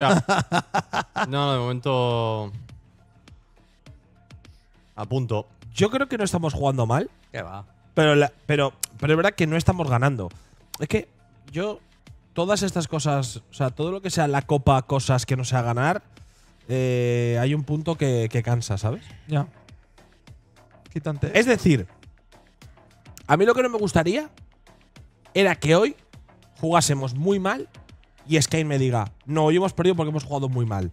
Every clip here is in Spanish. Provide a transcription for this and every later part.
No, de momento. A punto. Yo creo que no estamos jugando mal. Que va. Pero, pero, pero es verdad que no estamos ganando. Es que yo. Todas estas cosas, o sea, todo lo que sea la copa, cosas que no sea ganar, eh, hay un punto que, que cansa, ¿sabes? Ya. Quitante. Es decir, a mí lo que no me gustaría era que hoy jugásemos muy mal y Skane me diga, no, hoy hemos perdido porque hemos jugado muy mal.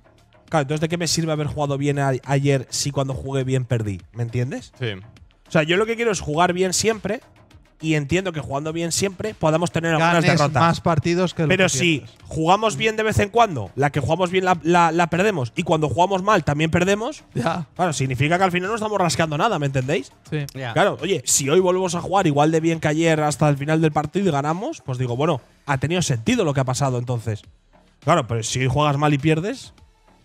Claro, entonces ¿de qué me sirve haber jugado bien ayer si cuando jugué bien perdí? ¿Me entiendes? Sí. O sea, yo lo que quiero es jugar bien siempre y entiendo que jugando bien siempre podamos tener algunas derrotas. más partidos que Pero si jugamos bien de vez en cuando, la que jugamos bien la, perdemos y cuando jugamos mal también perdemos, ya. claro, significa que al final no estamos rascando nada, ¿me entendéis? Sí. Claro, oye, si hoy volvemos a jugar igual de bien que ayer hasta el final del partido y ganamos, pues digo, bueno, ha tenido sentido lo que ha pasado entonces. Claro, pero si juegas mal y pierdes,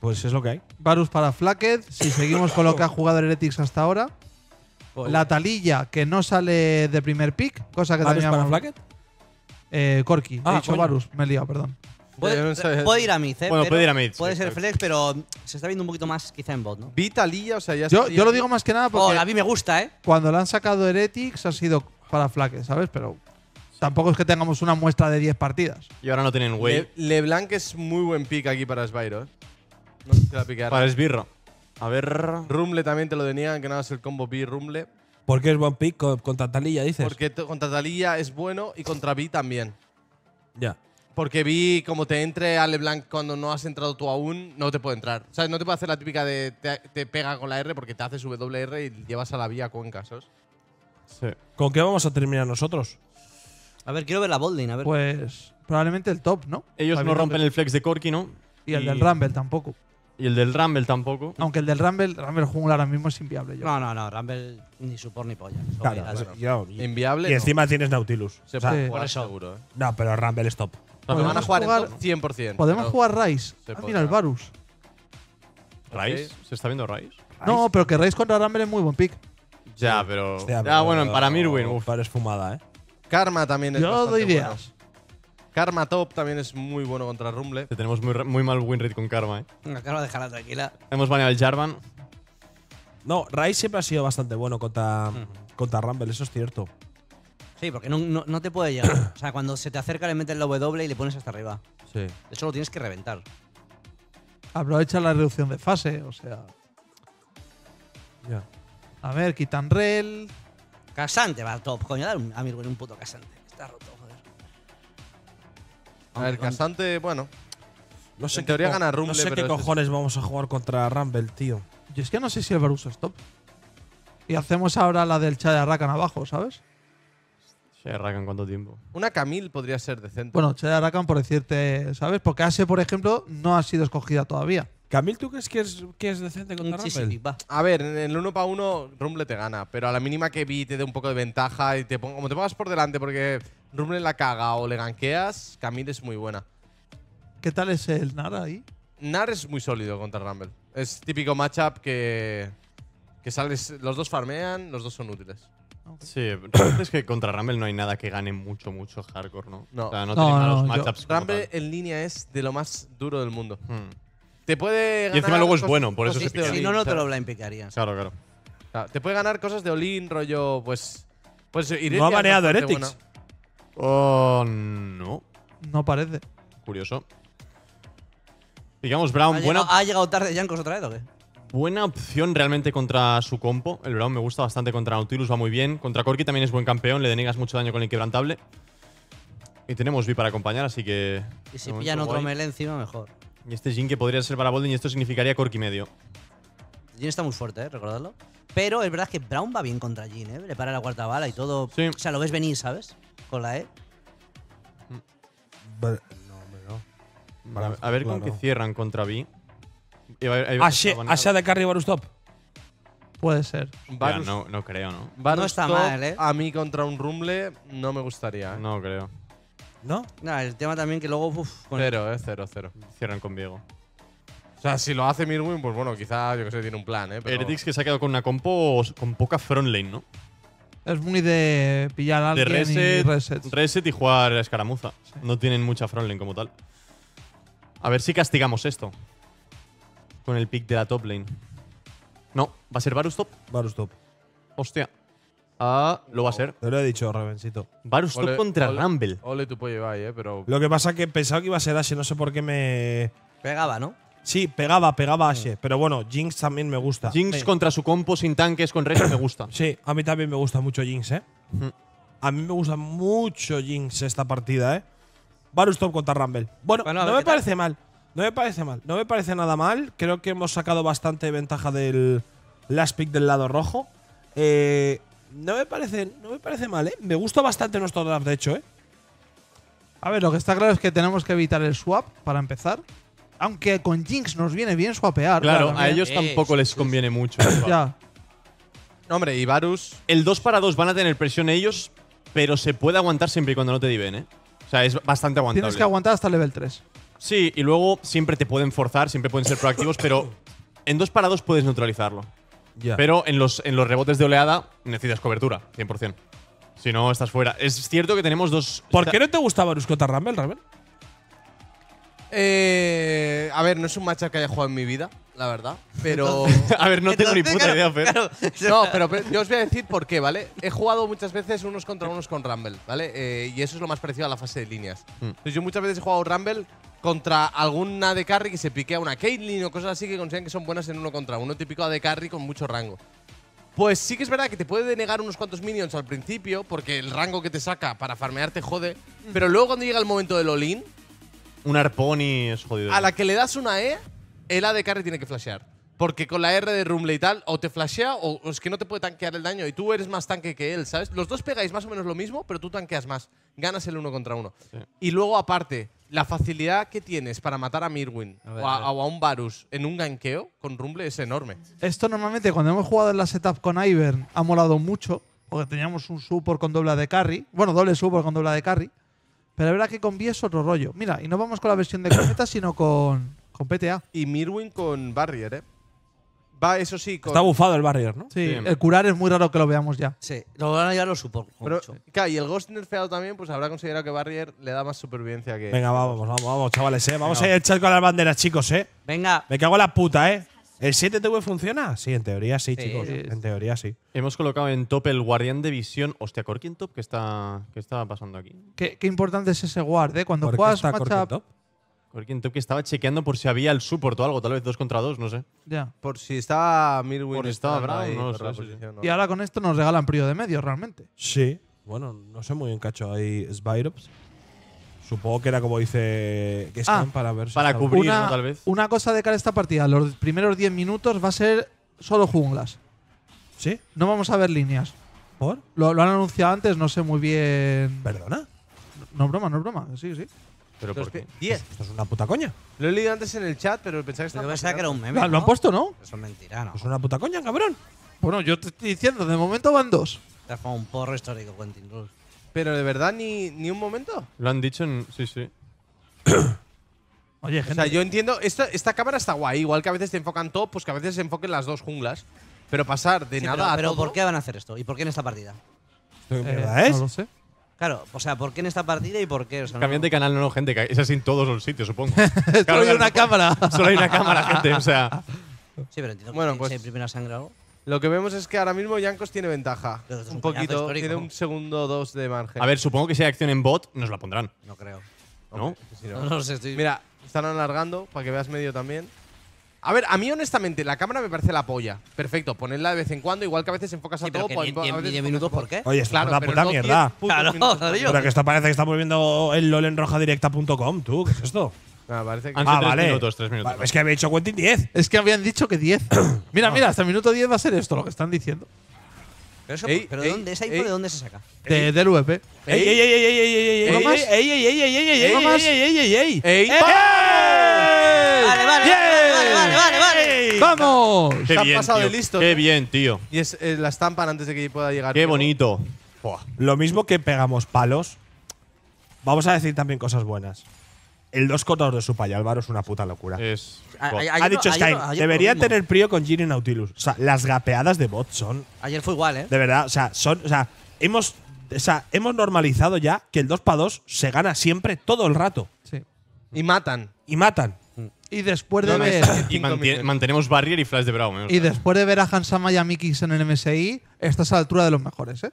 pues es lo que hay. Varus para Flaked, si seguimos con lo que ha jugado Heretics hasta ahora. La talilla que no sale de primer pick, cosa que ¿Varus también. para Flaked? Eh, Corky, ah, dicho Varus, me he liado, perdón. Puede, ir a mid, ¿eh? Bueno, puede ir a mid. Puede ser flex, pero se está viendo un poquito más quizá en bot, ¿no? Vi talilla, o sea, ya Yo, yo lo digo más que nada oh, porque. a mí me gusta, ¿eh? Cuando la han sacado Heretics ha sido para Flaked, ¿sabes? Pero Tampoco es que tengamos una muestra de 10 partidas. Y ahora no tienen wave. Leblanc es muy buen pick aquí para Sbyros. ¿eh? No sé si la Para esbirro. A ver. Rumble también te lo tenían, que nada es el combo B Rumble. Porque es buen pick contra Talilla, dices. Porque contra Talía es bueno y contra B también. Ya. Porque vi como te entre a Leblanc cuando no has entrado tú aún, no te puede entrar. O sea, no te puede hacer la típica de te, pega con la R porque te haces WR y llevas a la vía a casos. Sí. ¿Con qué vamos a terminar nosotros? A ver, quiero ver la Bolding, a ver. Pues probablemente el top, ¿no? Ellos no rompen el flex de Corky, ¿no? Y, el del Rumble tampoco. Y el del Rumble tampoco. Aunque el del Rumble, Rumble jungle ahora mismo es inviable. Yo. No, no, no, Rumble ni support ni polla. Claro, inviable. Y encima tienes Nautilus. Se puede jugar seguro, ¿eh? No, pero Rumble es top. No, van a jugar, 100%. Podemos jugar Rice. Ah, mira, el Varus. ¿Rice? ¿Se está viendo Rice? No, pero que Rice contra Rumble es muy buen pick. Ya, pero. ya, bueno, para Mirwin. Uf, es fumada, ¿eh? Karma también es Yo doy Karma Top también es muy bueno contra Rumble. tenemos muy, mal win con Karma, ¿eh? Karma, déjala tranquila. Hemos baneado el Jarvan. No, Rai siempre ha sido bastante bueno contra, Rumble, eso es cierto. Sí, porque no, te puede llegar. o sea, cuando se te acerca le metes el W y le pones hasta arriba. Sí. Eso lo tienes que reventar. Aprovecha la reducción de fase, o sea. Ya. A ver, quitan rel, Casante va top, coño. Dale un, a mí un puto casante. Está roto, joder. A ver, Casante, bueno. No sé en teoría gana Rumble, No sé qué cojones vamos a jugar contra Rumble, tío. Yo es que no sé si el Baruso es top. Y hacemos ahora la del Cha de abajo, ¿sabes? Se cuánto tiempo. Una Camille podría ser decente. Bueno, Chad de por decirte, ¿sabes? Porque Ase, por ejemplo, no ha sido escogida todavía. Camil, ¿tú crees que es, que es decente contra Rumble? Sí, va. A ver, en el 1 para 1 Rumble te gana, pero a la mínima que vi te dé un poco de ventaja y te pongo, como te pongas por delante porque Rumble la caga o le ganqueas, Camil es muy buena. ¿Qué tal es el Nar ahí? Nar es muy sólido contra Rumble. Es típico matchup que, que sales, los dos farmean, los dos son útiles. Sí, es que contra Rumble no hay nada que gane mucho, mucho hardcore, ¿no? No, no, Rumble en línea es de lo más duro del mundo. Hmm puede y encima luego es bueno, por eso se pica. Si no, no te lo blind Claro, claro. Claro, Te puede ganar cosas de Olin, rollo, pues. Pues No ha baneado Heretics. Oh, no. No parece. Curioso. Digamos, Brown, ha Llegado, ¿Ha llegado tarde Jankos otra vez o qué? Buena opción realmente contra su compo. El Brown me gusta bastante contra Nautilus, va muy bien. Contra Corki también es buen campeón, le denegas mucho daño con el quebrantable. Y tenemos Vi para acompañar, así que. Y si pillan otro Mele encima, mejor. Y este Jin que podría ser para Bolden y esto significaría Corki medio. Jin está muy fuerte, ¿eh? recordadlo. Pero es verdad que Brown va bien contra Jin, ¿eh? Le para la cuarta bala y todo. O sea, lo ves venir, ¿sabes? Con la E. Mm. no, hombre, mm. a ver con qué cierran contra B. Asha ah, ah, de carry Varus Top. Puede ser. no, creo, ¿no? no está mal, ¿eh? A mí contra un Rumble no me gustaría. ¿eh? No creo. ¿No? Nada, el tema también que luego. Cero, es cero, cero. Cierran con O sea, si lo hace Mirwin, pues bueno, quizá, yo que sé, tiene un plan, ¿eh? Pero que se ha quedado con una compo con poca front ¿no? Es muy de pillar a alguien y reset, reset. y jugar escaramuza. No tienen mucha front como tal. A ver si castigamos esto. Con el pick de la top lane. No, va a ser Varus top. Varus top. Hostia. Ah… Lo va a oh. ser. Te lo he dicho, Revencito. Barustop contra Rumble. Ole, tú puedes llevar eh, pero. Lo que pasa es que pensaba que iba a ser Ashe, no sé por qué me. Pegaba, ¿no? Sí, pegaba, pegaba Ashe. Pero bueno, Jinx también me gusta. Jinx contra su compo sin tanques con Rex, me gusta. Sí, a mí también me gusta mucho Jinx, ¿eh? Mm. A mí me gusta mucho Jinx esta partida, ¿eh? Barustop contra Rumble. Bueno, no me parece mal. No me parece mal. No me parece nada mal. Creo que hemos sacado bastante ventaja del last pick del lado rojo. Eh, no me parece, no me parece mal, ¿eh? Me gusta bastante nuestro draft, de hecho, ¿eh? A ver, lo que está claro es que tenemos que evitar el swap para empezar. Aunque con Jinx nos viene bien swapear. Claro, claro a ellos tampoco les conviene mucho. ya. hombre, y Varus. El 2 para 2 van a tener presión ellos, pero se puede aguantar siempre y cuando no te diven, ¿eh? O sea, es bastante aguantable. Tienes que aguantar hasta el level 3. Sí, y luego siempre te pueden forzar, siempre pueden ser proactivos, pero en 2 para 2 puedes neutralizarlo. Pero en los, en los rebotes de oleada necesitas cobertura, 100%. Si no, estás fuera. Es cierto que tenemos dos. ¿Por qué no te gustaba Bruscota Rumble, Rumble? Eh, a ver, no es un matchup que haya jugado en mi vida la verdad. Pero. a ver, no tengo ni puta idea, pero No, pero, yo os voy a decir por qué, ¿vale? He jugado muchas veces unos contra unos con Rumble, ¿vale? Eh, y eso es lo más parecido a la fase de líneas. Hmm. Entonces, yo muchas veces he jugado Rumble contra alguna de carry que se a una Caitlyn o cosas así que consideran que son buenas en uno contra uno, típico de carry con mucho rango. Pues sí que es verdad que te puede denegar unos cuantos minions al principio, porque el rango que te saca para farmear te jode. Pero luego cuando llega el momento del all-in. Un arpón y es jodido. A la que le das una E, el de carry tiene que flashear. Porque con la R de Rumble y tal, o te flashea o es que no te puede tanquear el daño. Y tú eres más tanque que él, ¿sabes? Los dos pegáis más o menos lo mismo, pero tú tanqueas más. Ganas el uno contra uno. Y luego, aparte, la facilidad que tienes para matar a Mirwin o, a, un Varus en un ganqueo con Rumble es enorme. Esto normalmente cuando hemos jugado en la setup con Ivern ha molado mucho, porque teníamos un super con doble de carry, bueno, doble super con doble de carry, pero la verdad que con B es otro rollo. Mira, y no vamos con la versión de Cometa, sino con, con PTA. Y Mirwin con Barrier, ¿eh? Va, eso sí. Está bufado el Barrier, ¿no? Sí, el curar es muy raro que lo veamos ya. Sí, lo van a ya lo supongo. Pero, y el Ghost nerfeado también, pues habrá considerado que Barrier le da más supervivencia que. Venga, vamos, vamos, vamos, chavales, ¿eh? Vamos a echar con las banderas, chicos, ¿eh? Venga. Me cago en la puta, ¿eh? ¿El 7TV funciona? Sí, en teoría sí, chicos. En teoría sí. Hemos colocado en top el guardián de visión. Hostia, en top, ¿qué está, pasando aquí? Qué, importante es ese guard, ¿eh? Cuando juegas top? Porque que estaba chequeando por si había el support o algo, tal vez dos contra dos, no sé. Ya. Por si estaba Mirwin. Y ahora con esto nos regalan prio de medio, realmente. Sí. Bueno, no sé muy bien cacho ahí Spyrops. Supongo que era como dice que ah, para ver Para cubrir, tal vez. Una cosa de cara a esta partida, los primeros 10 minutos va a ser solo junglas. ¿Sí? No vamos a ver líneas. ¿Por? Lo, han anunciado antes, no sé muy bien. ¿Perdona? No, es broma, no es broma. Sí, sí. ¿Pero por qué? 10. Pues esto es una puta coña. Lo he leído antes en el chat, pero pensaba que estaba. que era un meme. Ah, lo han puesto, ¿no? Eso es mentira, ¿no? Es una puta coña, cabrón. Bueno, yo te estoy diciendo, de momento van dos. Te has un porro histórico, Quentin Rules. Pero de verdad, ni, ni un momento. Lo han dicho en. Sí, sí. Oye, gente. O sea, yo entiendo. Esta, cámara está guay. Igual que a veces te enfocan todo, pues que a veces se enfoquen las dos junglas. Pero pasar de nada pero, ¿por qué van a hacer esto? ¿Y por qué en esta partida? ¿Verdad eh, ¿eh? No lo sé. Claro, o sea, ¿por qué en esta partida y por qué? O Cambiante de canal, no, gente. Es así en todos los sitios, supongo. solo claro, hay una cámara. Solo hay una cámara, gente, o sea. Sí, pero entiendo bueno, que pues primera sangre o algo. Lo que vemos es que ahora mismo Yankos tiene ventaja. un, poquito, tiene un segundo o dos de margen. A ver, supongo que si hay acción en bot, nos la pondrán. No creo. ¿No? no. no, sé, estoy... Mira, están alargando para que veas medio también. A ver, a mí honestamente la cámara me parece la polla. Perfecto, ponerla de vez en cuando, igual que a veces enfocas a todo. Que ni, minutos por qué? Oye, es claro, una puta mierda. Claro, pero que esto parece que estamos viendo el LOL en tú, ¿qué es esto? Ah, parece que ah, vale. es que había dicho cuenta 10. Es que habían dicho que 10. mira, mira, hasta el minuto 10 va a ser esto lo que están diciendo. Pero, eso, ey, ey, ey, ey, ey, ey, ey, de dónde se saca? De, ey, ey, ey, ey, ey, ey, ey, ey, ey, ey, ey, ey, ey! ¡Vale, ey, ey, ey, ey, ey, ey, ey, ey, ey, ey ¡Vamos! Qué Se ha pasado tío. listo. Qué bien, tío. Y es, eh, la estampan antes de que pueda llegar. Qué bonito. Lo mismo que pegamos palos, vamos a decir también cosas buenas. El dos 2 de su paya, Álvaro, es una puta locura. Es. ha dicho debería tener prio con y Nautilus. O sea, las gapeadas de bot son. Ayer fue igual, ¿eh? De verdad, o sea, son. O sea, hemos. hemos normalizado ya que el 2 para 2 se gana siempre todo el rato. Sí. Y matan. Y matan. Y después de ver. mantenemos Barrier y Flash de Brown. ¿eh? Y después de ver a Hansa y a en el MSI, estás a la altura de los mejores, ¿eh?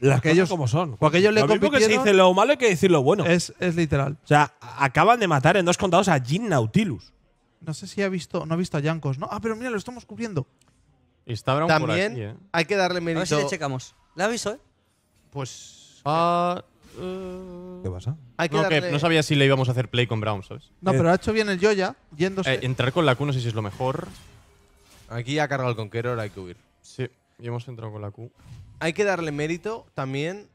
Las que ellos, como son. Porque ellos le lo que dice lo malo hay que decir lo bueno. Es, es literal. O sea, acaban de matar en dos contados a Jin Nautilus. No sé si ha visto, no ha visto a Jankos, ¿no? Ah, pero mira, lo estamos cubriendo. Está Brown También por aquí, ¿eh? hay que darle mérito. A ver si le checamos. Le aviso, eh? Pues. Uh, Mm. ¿Qué pasa? no, sabía si le íbamos a hacer play con Brown, ¿sabes? No, eh. pero ha hecho bien el Joya yéndose. Eh, entrar con la Q no sé si es lo mejor. Aquí ha cargado el Conqueror, hay que huir. Sí, y hemos entrado con la Q. Hay que darle mérito también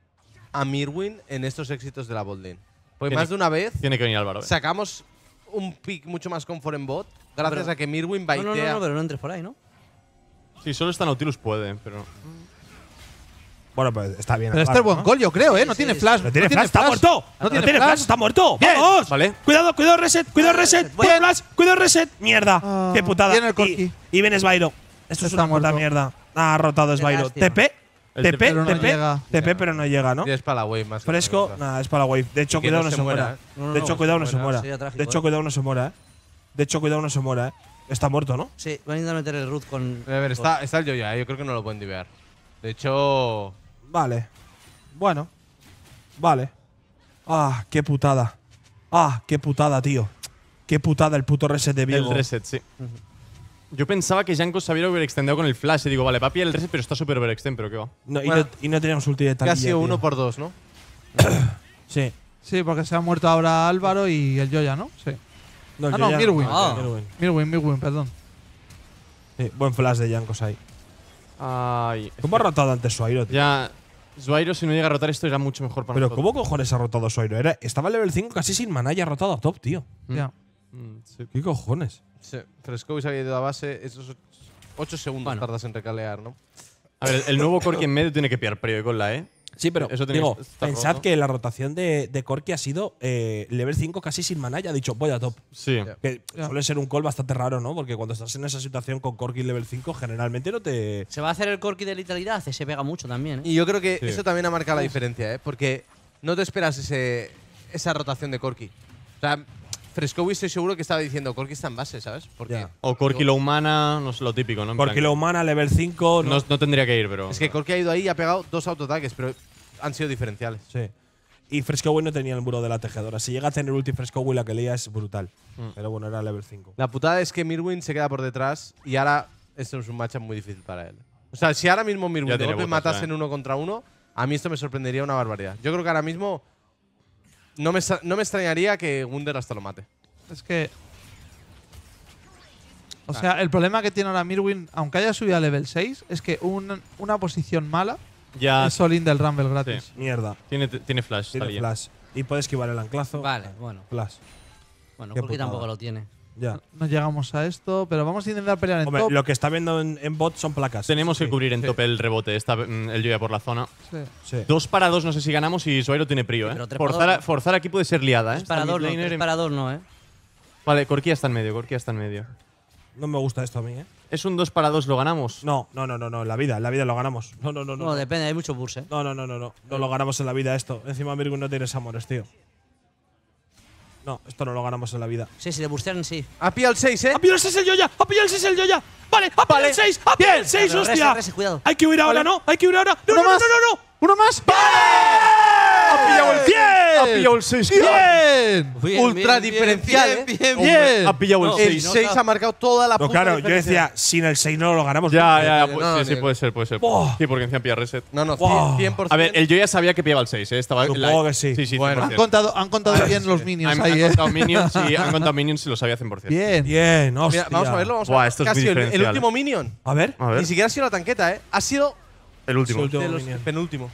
a Mirwin en estos éxitos de la botlane. Porque más de una vez. Tiene que venir Álvaro. Eh. Sacamos un pick mucho más confort en bot, gracias a que Mirwin baitea. No, no, no, pero no entre por ahí, ¿no? Sí, solo está Nautilus puede, pero. Mm. Bueno, pues está bien. Pero este es buen gol, yo creo, ¿eh? No tiene flash. No tiene, flash, está muerto. No, tiene flash, está muerto. ¡Vamos! Vale. Cuidado, cuidado, reset, cuidado, reset. Cuidado, cuidado, reset. Mierda. Ah. Qué putada. Y, y viene Esto es una puta mierda. Ah, ha rotado Esbairo. TP. TP, TP, TP, pero no llega, ¿no? es para la wave más. Fresco, nada, es para la wave. De hecho, cuidado, no se muera. ¿eh? De hecho, cuidado, no se muera. De hecho, cuidado, no se muera, ¿eh? De hecho, cuidado, no se muera, ¿eh? Está muerto, ¿no? Sí, van a intentar meter el root con. A ver, está, está el yo eh. yo creo que no lo pueden divear. De hecho, Vale. Bueno. Vale. Ah, qué putada. Ah, qué putada, tío. Qué putada el puto reset de Viego. El reset, sí. Yo pensaba que Janko se hubiera overextendido con el flash. Y digo, vale, papi el reset, pero está súper overextend, pero qué va. y, no, teníamos ulti de Que sido uno por dos, ¿no? sí. Sí, porque se ha muerto ahora Álvaro y el Joya, ¿no? Sí. No, ah, no, Mirwin. Ah. Mirwin, Mirwin, perdón. Sí, buen flash de Jankos ahí. Ay. ¿Cómo ha rotado antes Suairo, tío? Ya, Suairo, si no llega a rotar esto, era mucho mejor para Pero ¿cómo cojones ha rotado Suairo? Era, estaba level 5 casi sin maná y ha rotado a top, tío. Mm. Ya. Mm, sí. ¿Qué cojones? Sí. Fresco se había ido a base. Esos 8 segundos tardas en recalear, ¿no? A ver, el nuevo Corki en medio tiene que pillar previo con la E. ¿eh? Sí, pero Eso digo, pensad que la rotación de, de Corky ha sido eh, level 5 casi sin ya Ha dicho, voy a top. Sí. Que suele ser un call bastante raro, ¿no? Porque cuando estás en esa situación con Corky level 5, generalmente no te. Se va a hacer el Corky de literalidad, se pega mucho también. ¿eh? Y yo creo que eso también ha marcado la diferencia, ¿eh? Porque no te esperas ese, esa rotación de Corky. O sea, Fresco, estoy seguro que estaba diciendo Corki está en base, ¿sabes? O Corki lo humana, no es lo típico, ¿no? Corky Porque lo humana, level 5. no, tendría que ir, pero. Es que Corki ha ido ahí y ha pegado dos autoataques, pero han sido diferenciales. Sí. Y Fresco no tenía el muro de la tejedora. Si llega a tener ulti Fresco, la que leía es brutal. Mm. Pero bueno, era level 5. La putada es que Mirwin se queda por detrás y ahora esto es un matchup muy difícil para él. O sea, si ahora mismo Mirwin y de en uno contra uno, a mí esto me sorprendería una barbaridad. Yo creo que ahora mismo no me, no me extrañaría que Wunder hasta lo mate. Es que... O ah. sea, el problema que tiene ahora Mirwin, aunque haya subido a level 6, es que una posición mala ya. es Solín del Rumble gratis. Mierda. Tiene, tiene flash. Tiene flash. Y puede esquivar el anclazo. Vale, bueno. Flash. Bueno, tampoco lo tiene. Ya. No llegamos a esto, pero vamos a intentar pelear en Hombre, Lo que está viendo en, bot son placas. Tenemos que cubrir en tope el rebote. Está mm, el lluvia por la zona. Sí. Dos para dos, no sé si ganamos y Suairo tiene prio, ¿eh? Forzar, aquí puede ser liada, ¿eh? Para dos, no, es para dos no, ¿eh? Vale, Corquía está en medio, Corquía está en medio. No me gusta esto a mí, ¿eh? Es un dos para dos, lo ganamos. No, no, no, no, no, la vida, la vida lo ganamos. No, no, no, no. No, depende, hay mucho burse. ¿eh? No, no, no, no, no, lo ganamos en la vida esto. Encima Mirgun no tienes amores, tío. No, esto no lo ganamos en la vida. Sí, sí, de Bustean sí. Ha pillado el 6, ¿eh? ¡Ha pillado el 6 el Yoya! ¡Ha pillado el 6 el Yoya! ¡Vale! ¡Ha pillado el 6! ¡Ha pillado el 6, hostia! Hay que huir ahora, ¿no? Hay que huir ahora. ¡No, no, no, no, no, no! ¡Uno más! ¡Vale! ¡Ha pillado el 10! ¡Ha pillado el 6! ¡Bien! bien Ultra bien, Bien, bien, Ha pillado el 6. El ha marcado toda la no, claro, yo decía, sin el 6 no lo ganamos. Ya, ya, ya. Pues, sí, sí, puede ser, puede ser. Sí, porque encima pilla reset. No, no, 100%. A ver, el yo ya sabía que pillaba el 6, ¿eh? Estaba Supongo que sí. sí, sí bueno. han, contado, bien los minions han, ahí, han ¿eh? Contado minions, han contado minions y lo sabía 100%. Bien. Bien, hostia. vamos a verlo, vamos a el, último minion. A ver. a ver. Ni siquiera ha sido la tanqueta, ¿eh? Ha sido… El último. El penúltimo.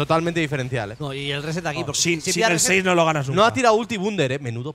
Totalmente diferencial, ¿eh? y el reset aquí, sin, el 6 no lo ganas nunca. No ha tirado ulti Wunder, ¿eh? Menudo.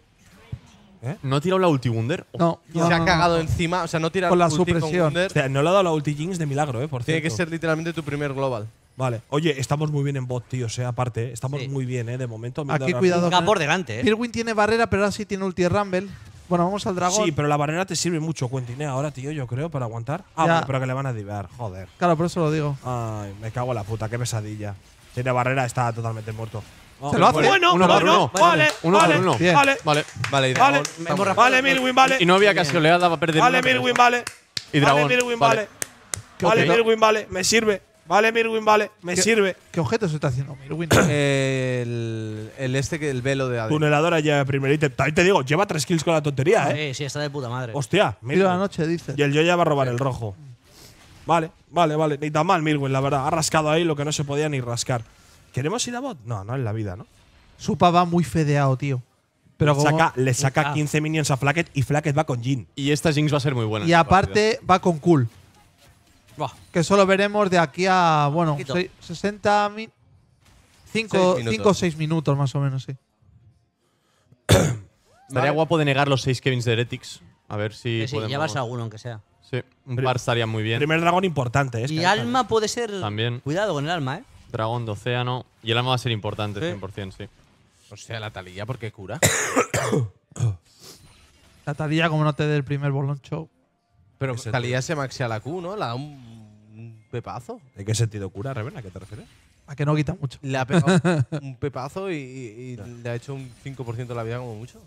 ¿Eh? ¿No ha tirado la ulti Wunder? No. Se ha cagado encima, o sea, no tira Con la ulti supresión. no le ha dado la ulti Jinx de milagro, ¿eh? Tiene que ser literalmente tu primer global. Vale. Oye, estamos muy bien en bot, tío. O sea, aparte, ¿eh? estamos muy bien, ¿eh? De momento. Aquí cuidado. por delante, ¿eh? tiene barrera, pero ahora sí tiene ulti Rumble. Bueno, vamos al dragón. Sí, pero la barrera te sirve mucho, Quentin. ¿eh? ahora, tío, yo creo, para aguantar. Ah, pero que le van a diver joder. Claro, por eso lo digo. Ay, me cago en la puta, qué pesadilla. Tiene barrera, está totalmente muerto. Oh, lo hace? Bueno, uno por uno. Vale, uno vale, Vale, vale. Vale, vale. Vale, vale Milwin, vale. Y no había casi oleada para perder. Vale, Milwin, vale. Y Dragón. Vale, Milwin, vale. Vale, Milwin, vale. Me sirve. Vale, Mirwin, vale, me ¿Qué, sirve. ¿Qué objeto se está haciendo Mirwin? el, el, este, que el velo de Adri. Tuneladora ya ítem. Ahí te digo, lleva tres kills con la tontería, ¿eh? Sí, sí, está de puta madre. Hostia, mira. la noche, dice. Y el yo ya va a robar el rojo. Vale, vale, vale. Ni tan mal Milwyn la verdad. Ha rascado ahí lo que no se podía ni rascar. ¿Queremos ir a bot? No, no en la vida, ¿no? Supa va muy fedeado, tío. Pero le saca, le saca 15 ah. minions a Flacket y Flacket va con Jin. Y esta Jinx va a ser muy buena. Y aparte va con Cool. Que solo veremos de aquí a, bueno, 60 5 o 6 minutos más o menos, sí. Estaría guapo de negar los 6 Kevins de Heretics. A ver si. Sí, llevas alguno, aunque sea. Sí, un par estaría muy bien. Primer dragón importante. ¿eh? Es y alma puede ser. También. Cuidado con el alma, ¿eh? Dragón de océano. Y el alma va a ser importante, 100%, sí. O sea, la talilla, porque cura? la talilla, como no te dé el primer boloncho. Pero la talilla se maxea la Q, ¿no? La da un pepazo. ¿en qué sentido cura, Reven? ¿A qué te refieres? A que no quita mucho. Le ha pegado un pepazo y, le ha hecho un 5% de la vida como mucho.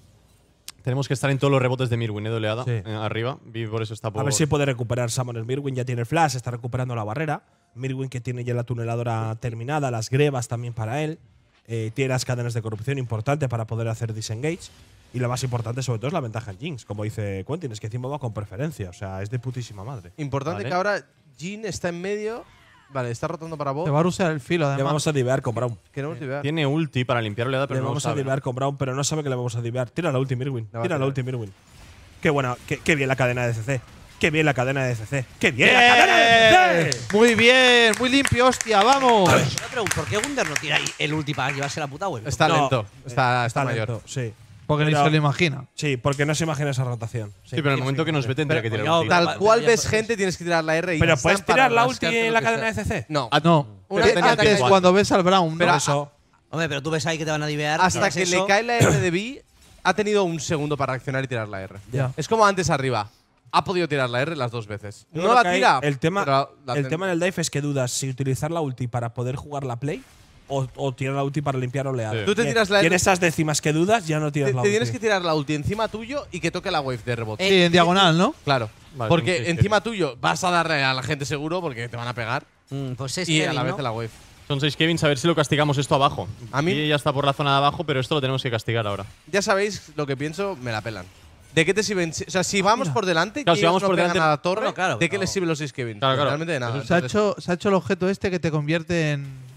Tenemos que estar en todos los rebotes de Mirwin, ¿eh? eh arriba. por eso está A ver si puede recuperar Samuel Mirwin. Ya tiene flash, está recuperando la barrera. Mirwin que tiene ya la tuneladora terminada, las grebas también para él. Eh, tiene las cadenas de corrupción importante para poder hacer disengage. Y lo más importante, sobre todo, es la ventaja en Jinx. Como dice Quentin, es que encima va con preferencia. O sea, es de putísima madre. Importante que ahora Jin está en medio Vale, está rotando para vos. Te va a rusear el filo, además. Le vamos a divear con Brown. Tiene ulti para limpiar oleada, pero le no vamos a divear con Brown, pero no sabe que le vamos a divear. Tira la ulti, Mirwin. Tira la ulti, Mirwin. Qué buena, qué, bien la cadena de CC. Qué bien la cadena de CC. Qué bien la cadena de CC. Muy bien, muy limpio, hostia, vamos. ¿Por qué Wunder no tira el ulti para llevarse la puta web? Está lento, está, está, mayor. sí. Porque ni se lo imagina. Sí, porque no se imagina esa rotación. Sí, pero en el momento que nos ve tendría que tirar la Tal cual ves pues gente, tienes que tirar la R y Pero puedes tirar la ulti en la cadena de CC. No. Ah, no. Antes, cuando ves al Brown, pero eso. Hombre, pero tú ves ahí que te van a divear. Hasta que le cae la R de B, ha tenido un segundo para reaccionar y tirar la R. Es como antes arriba ha podido tirar la R las dos veces. no la tira. El tema, el tema en el dive es que dudas si utilizar la ulti para poder jugar la play o, o, la ulti para limpiar o Tú te tiras la esas décimas que dudas ya no tiras la ulti. Te tienes que tirar la ulti encima tuyo y que toque la wave de rebote. en diagonal, ¿no? Claro. porque encima tuyo vas a darle a la gente seguro porque te van a pegar. Mm, pues es y a la vez la wave. Son seis Kevins, a ver si lo castigamos esto abajo. A mí. Y ya está por la zona de abajo, pero esto lo tenemos que castigar ahora. Ya sabéis lo que pienso, me la pelan. ¿De qué te sirven? O sea, si vamos por delante, y vamos por a la torre, ¿de qué les sirven los 6 Kevin? Claro, Realmente de nada. se ha, hecho, el objeto este que te convierte en.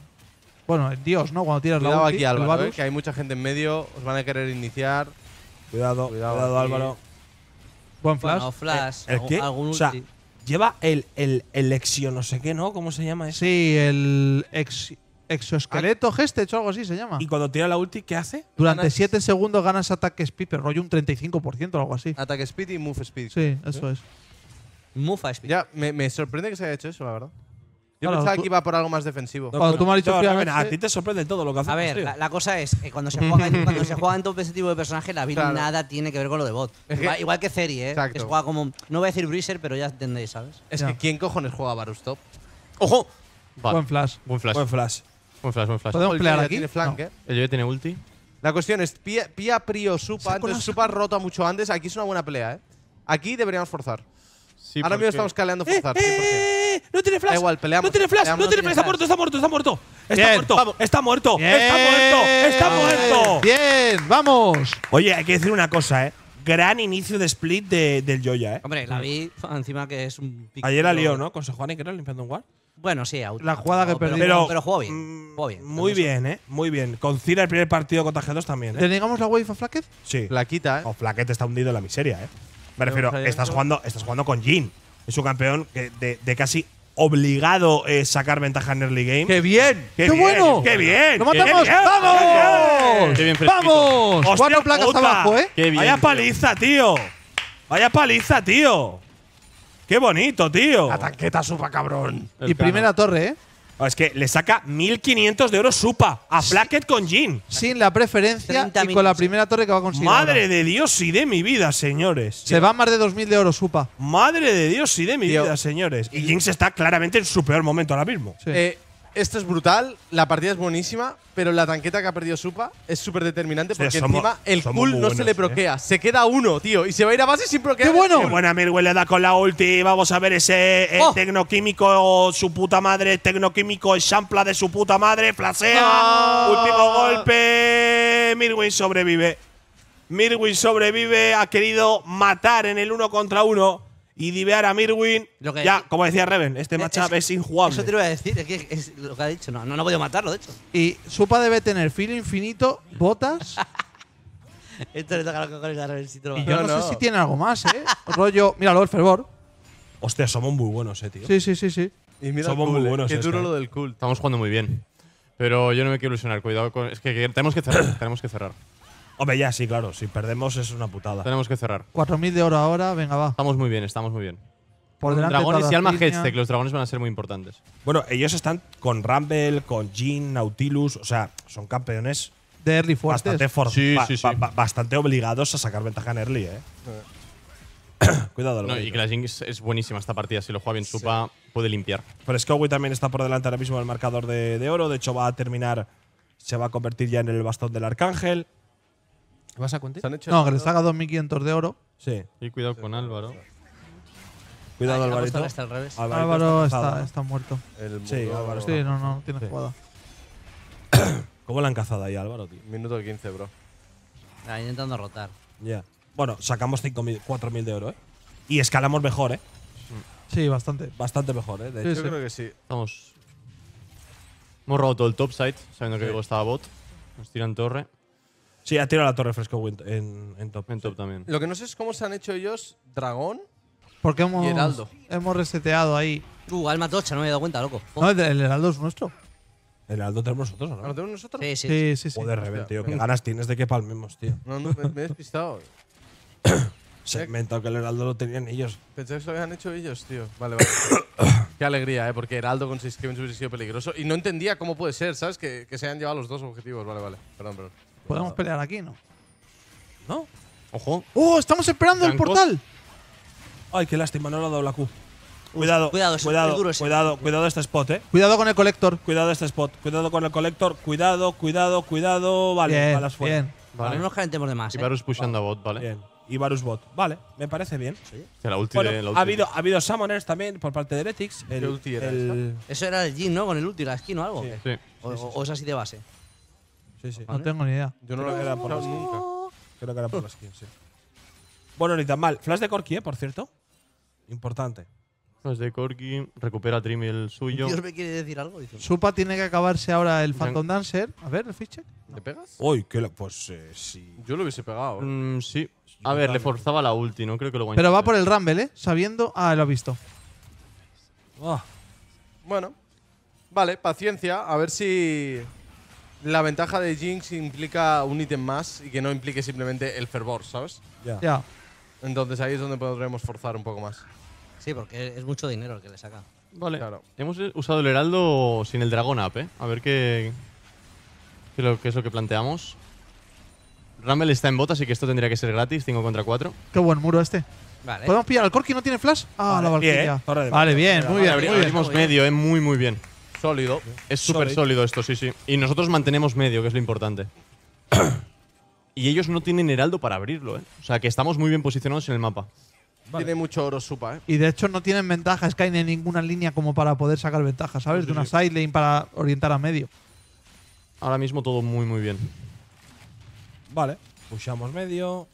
Bueno, Dios, ¿no? Cuando tiras Cuidado la ulti, aquí, Álvaro, eh, que hay mucha gente en medio. Os van a querer iniciar. Cuidado, cuidado, Álvaro. Buen flash. flash. ¿El, qué? O sea, lleva el, el, el exio no sé qué, ¿no? ¿Cómo se llama eso? Sí, el ex, exoesqueleto ah. geste, hecho algo así se llama. ¿Y cuando tira la ulti, qué hace? Durante 7 segundos ganas ataque speed, pero rollo un 35% o algo así. Ataque speed y move speed. Sí, eso ¿Eh? es. Move speed. Ya, me, me sorprende que se haya hecho eso, la verdad. Yo pensaba que iba por algo más defensivo. cuando tú me has dicho a ti te sorprende todo lo que haces. A ver, la, cosa es que cuando se juega en, cuando se juega todo ese tipo de personaje, la vida nada tiene que ver con lo de bot. Igual, que Ceri, ¿eh? Exacto. Que juega como. No voy a decir Breezer, pero ya entendéis, ¿sabes? Es que ¿quién cojones juega Varus Top? ¡Ojo! Buen flash. Buen flash. Buen flash. Buen flash, buen flash. ¿Podemos aquí? Tiene flank, ¿eh? El Joy tiene ulti. La cuestión es, Pia, Pia Prio, Supa, antes Supa rota mucho antes, aquí es una buena pelea, ¿eh? Aquí deberíamos forzar. Sí, Ahora mismo estamos caleando forzar, eh, no tiene flash. No tiene flash, no tiene flash. Está muerto, está muerto, está muerto. Está muerto, está muerto, Bien. está muerto, está muerto. Bien, vamos. Oye, hay que decir una cosa, ¿eh? Gran inicio de split de, del Joya, ¿eh? Hombre, la vi encima que es un pico. Ayer la lió, ¿no? Con San Juan y que era limpiando un guard. Bueno, sí, La jugada que perdió. Pero, jugó bien. Mm, muy bien, ¿eh? Muy bien. Con Cira el primer partido contra G2 también, ¿eh? ¿Te negamos la wave a Flaquet? Sí. La quita, ¿eh? O oh, Flaquet está hundido en la miseria, ¿eh? Me refiero, estás jugando, estás jugando con Jin su un campeón de, casi obligado eh, sacar ventaja en early game. ¡Qué bien! ¡Qué, bueno! ¡Qué bien! ¡Lo matamos! Bien, ¡Vamos! Qué bien lo matamos vamos vamos Cuatro placas abajo, ¿eh? Vaya paliza, tío. Vaya paliza, tío. Qué bonito, tío. La tanqueta suba, cabrón. y primera torre, ¿eh? Ah, es que le saca 1.500 de oro supa a Plackett con Jin Sin la preferencia y con la primera torre que va a conseguir. Madre de Dios y de mi vida, señores. Se va más de 2.000 de oro supa. Madre de Dios y de mi vida, señores. Y Jinx se está claramente en su peor momento ahora mismo. Sí. Eh, esto es brutal, la partida es buenísima, pero la tanqueta que ha perdido Supa es súper determinante porque encima el cool no se le proquea. ¿eh? Se queda uno, tío, y se va a ir a base sin proquear. ¡Qué bueno! ¡Qué buena Mirwin, le da con la ulti! Vamos a ver ese eh, oh. tecnoquímico, su puta madre, tecnoquímico, el de su puta madre, Placea. Ah. último golpe, Mirwin sobrevive. Mirwin sobrevive, ha querido matar en el uno contra uno y divear a Mirwin. ya, como decía Reven, este eh, matchup es, injugable. Eso te iba a decir, es, que es lo que ha dicho. No, no, no podido matarlo, de hecho. Y Supa debe tener filo infinito, botas. Esto le toca los cojones a Reven si yo no, sé si tiene algo más, ¿eh? Rollo, míralo, el fervor. Hostia, somos muy buenos, eh, tío. Sí, sí, sí, sí. Y mira somos muy eh. buenos. Qué duro lo del cool. Estamos jugando muy bien. Pero yo no me quiero ilusionar, cuidado con. Es que tenemos que cerrar, tenemos que cerrar. Hombre, ya sí, claro. Si perdemos es una putada. Tenemos que cerrar. 4.000 de oro ahora, venga, va. Estamos muy bien, estamos muy bien. Por delante dragones y alma que los dragones van a ser muy importantes. Bueno, ellos están con Rumble, con jean Nautilus, o sea, son campeones de early fuertes. Bastante, sí, sí, sí. bastante obligados a sacar ventaja en early, ¿eh? Cuidado. y que la Jinx es buenísima esta partida. Si lo juega bien Supa, puede limpiar. Pero también está por delante ahora mismo del marcador de, de, oro. De hecho, va a terminar… Se va a convertir ya en el bastón del Arcángel. ¿Vas a contar? No, que le haga 2.500 de oro. Sí. Y cuidado con Álvaro. Cuidado, Álvaro. Está Álvaro está, muerto. sí, Álvaro. Sí, no, no, tiene jugada. ¿Cómo la han cazado ahí, Álvaro, tío? Minuto 15, bro. Ah, intentando rotar. Ya. Bueno, sacamos 4.000 de oro, ¿eh? Y escalamos mejor, ¿eh? Sí, bastante. Bastante mejor, ¿eh? sí, Yo creo que sí. Estamos. Hemos roto el topside, sabiendo que luego estaba bot. Nos tiran torre. Sí, ha tirado la torre fresco en, top. En top también. Lo que no sé es cómo se han hecho ellos Dragón Porque hemos, y Heraldo. hemos reseteado ahí. Uh, alma tocha, no me he dado cuenta, loco. No, el, Heraldo es nuestro. El Heraldo tenemos nosotros, ¿no? ¿Ah, ¿Lo tenemos nosotros? Sí, sí, sí. sí, sí. Joder, tío. Qué ganas tienes de que palmemos, tío. No, no, me, me he despistado. Segmentado que el Heraldo lo tenían ellos. Pensé que lo habían hecho ellos, tío. Vale, vale. Qué alegría, ¿eh? Porque Heraldo con 6 hubiese sido peligroso. Y no entendía cómo puede ser, ¿sabes? Que, que se han llevado los dos objetivos. Vale, vale. Perdón, perdón. Podemos ah. pelear aquí, ¿no? ¿No? Ojo. ¡Oh! Estamos esperando el portal. Ay, qué lástima, no lo ha dado la Q. Cuidado, cuidado, cuidado, cuidado, cuidado este spot, eh. Cuidado con el collector. Cuidado este spot, cuidado con el collector. cuidado, cuidado, cuidado. Vale, bien, balas fuera. Vale. No nos calentemos de más. Eh. Ibarus pushando a bot, vale. Bien. Ibarus bot, vale, me parece bien. Sí. ha, habido, ha habido summoners también por parte de ethics Eso era el Jin, ¿no? Con el ulti, la skin o algo. Sí. o, es así de base. Sí, sí. No tengo ni idea. Yo no lo era por las nunca. Creo que era por las sí. Bueno, ni tan mal. Flash de corky ¿eh? Por cierto. Importante. Flash de corky recupera a Trim el suyo. Dios me quiere decir algo. Supa tiene que acabarse ahora el Phantom Dancer. A ver, el fiche. ¿Te pegas? Uy, que pues eh, sí. Yo lo hubiese pegado. Mm, sí. A ver, le forzaba la ulti, no creo que lo Pero va por el Rumble, ¿eh? Sabiendo. Ah, lo ha visto. Ah. Bueno. Vale, paciencia. A ver si la ventaja de Jinx implica un ítem más y que no implique simplemente el fervor, ¿sabes? Ya. Entonces ahí es donde podremos forzar un poco más. Sí, porque es mucho dinero el que le saca. Vale. Hemos usado el heraldo sin el dragon up, ¿eh? A ver qué, qué es lo que planteamos. Rumble está en bot, así que esto tendría que ser gratis, 5 contra 4. Qué buen muro este. Vale. ¿Podemos pillar al Corki? ¿No tiene flash? Ah, la Valkyria. Vale, bien, muy bien. Abrimos medio, ¿eh? Muy, muy bien. Sólido. Es súper sólido esto, sí, sí. Y nosotros mantenemos medio, que es lo importante. y ellos no tienen heraldo para abrirlo, ¿eh? O sea, que estamos muy bien posicionados en el mapa. Tiene mucho oro Supa, ¿eh? Y de hecho no tienen ventaja hay en ninguna línea como para poder sacar ventaja, ¿sabes? de una side lane para orientar a medio. Ahora mismo todo muy, muy bien. Vale. Pushamos medio.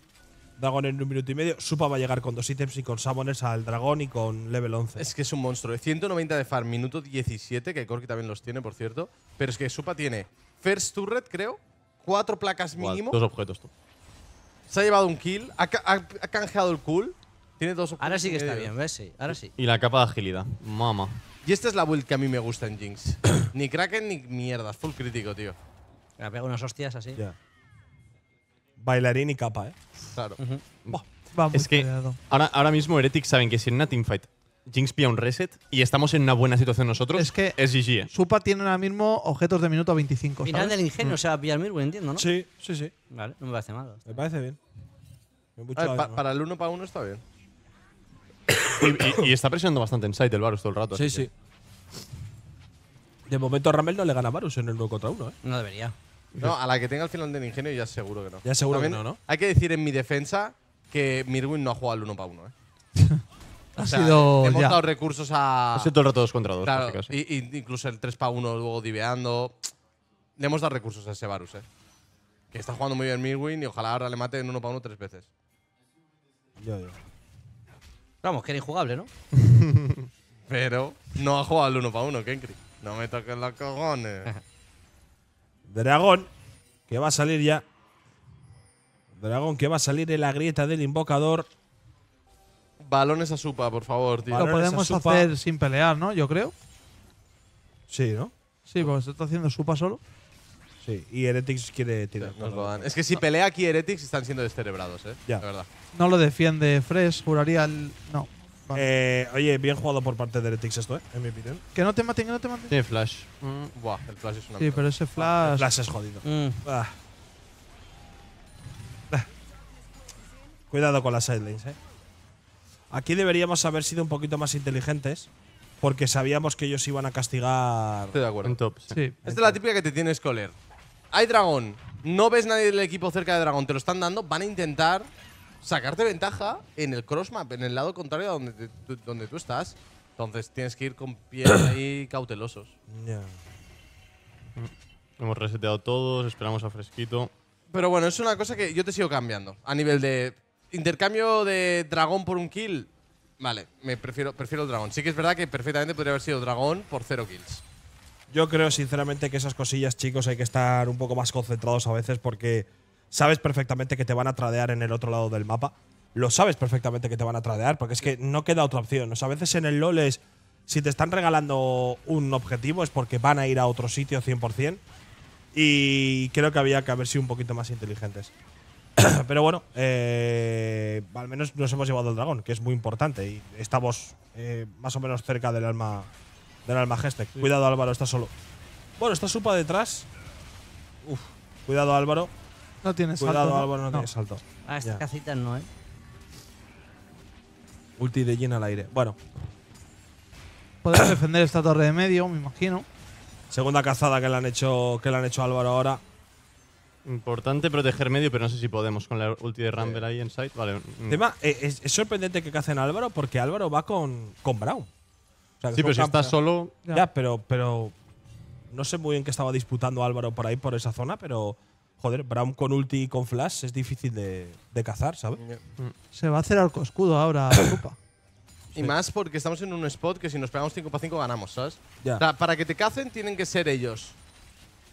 Dragón en un minuto y medio. Supa va a llegar con dos ítems y con Summoners al dragón y con level 11. Es que es un monstruo. De 190 de farm, minuto 17, que Corky también los tiene, por cierto. Pero es que Supa tiene First Turret, creo. Cuatro placas mínimo. Dos objetos tú. Se ha llevado un kill. Ha, canjeado el cool. Tiene dos objetos. Ahora sí que está bien, ¿ves? Sí, ahora sí. Y la capa de agilidad. Mama. Y esta es la build que a mí me gusta en Jinx. ni Kraken ni mierda. Full crítico, tío. Me pega unas hostias así. Bailarín y capa, ¿eh? Claro. Mm. es que ahora, ahora mismo Heretic saben que si en una teamfight Jinx pilla un reset y estamos en una buena situación nosotros, es que es GG. ¿eh? Supa tiene ahora mismo objetos de minuto a 25. ¿sabes? Final del ingenio, o sea, pillar mm. Mirwin, entiendo, ¿no? Sí, sí, sí. Vale, no me parece mal. Me parece bien. para el 1 para 1 está bien. y, está presionando bastante en site el Varus todo el rato. Sí, sí. De momento Ramel no le gana a Varus en el 1 contra 1, ¿eh? No debería. No, a la que tenga el final del ingenio ya seguro que no. Ya seguro que no, ¿no? Hay que decir en mi defensa que Mirwin no ha jugado al 1 para 1 ¿eh? ha sido. Hemos dado recursos a. Ha sido todo el rato dos contra dos. Claro, Y, incluso el 3 para 1 luego diveando. Le hemos dado recursos a ese Varus, ¿eh? Que está jugando muy bien Mirwin y ojalá ahora le mate en uno para uno tres veces. Ya, ya. Vamos, que era injugable, ¿no? Pero no ha jugado al uno para uno, Kenkri. No me toques los cojones. Dragón, que va a salir ya. Dragón que va a salir en la grieta del invocador. Balones a Supa, por favor, tío. Lo podemos hacer sin pelear, ¿no? Yo creo. Sí, ¿no? Sí, porque se está haciendo Supa solo. Sí, y Heretics quiere tirar. Es que si pelea aquí Heretics están siendo descerebrados, ¿eh? Ya. La verdad. No lo defiende Fresh, juraría el. No. Eh, oye, bien jugado por parte de Letix esto, ¿eh? En mi opinión. Que no te maten, que no te maten. Tiene flash. Mm, buah, el flash es una. Sí, pero ese ah, flash. flash es jodido. Mm. Ah. Ah. Cuidado con las sidelines, ¿eh? Aquí deberíamos haber sido un poquito más inteligentes. Porque sabíamos que ellos iban a castigar. Estoy de acuerdo. En Esta es la típica que te tienes que Hay dragón. No ves nadie del equipo cerca de dragón. Te lo están dando. Van a intentar sacarte ventaja en el crossmap, en el lado contrario a donde, donde tú estás. Entonces tienes que ir con pies ahí cautelosos. Mm. Hemos reseteado todos, esperamos a fresquito. Pero bueno, es una cosa que yo te sigo cambiando. A nivel de intercambio de dragón por un kill, vale, me prefiero, prefiero el dragón. Sí que es verdad que perfectamente podría haber sido dragón por cero kills. Yo creo sinceramente que esas cosillas, chicos, hay que estar un poco más concentrados a veces porque sabes perfectamente que te van a tradear en el otro lado del mapa. Lo sabes perfectamente que te van a tradear, porque es que no queda otra opción. O sea, a veces en el LoL es, si te están regalando un objetivo es porque van a ir a otro sitio 100%. Y creo que había que haber sido un poquito más inteligentes. Pero bueno, eh, al menos nos hemos llevado al dragón, que es muy importante. Y estamos eh, más o menos cerca del alma del alma Cuidado Álvaro, está solo. Bueno, está Supa detrás. Uf, cuidado Álvaro. No tiene salto. no, tiene salto. Ah, estas casitas no, ¿eh? Ulti de Jin al aire. Bueno. Podemos defender esta torre de medio, me imagino. Segunda cazada que le han hecho, que le han hecho Álvaro ahora. Importante proteger medio, pero no sé si podemos con la ulti de Rumble eh. ahí en side. Vale. Mm. Tema, eh, es, sorprendente que cacen Álvaro porque Álvaro va con, con Brown. sí, pero si está solo. Ya, pero, pero no sé muy bien qué estaba disputando Álvaro por ahí, por esa zona, pero joder, Brown con ulti y con flash es difícil de, cazar, ¿sabes? Mm. Se va a hacer arco escudo ahora, Y más porque estamos en un spot que si nos pegamos 5 para 5 ganamos, ¿sabes? para que te cacen tienen que ser ellos.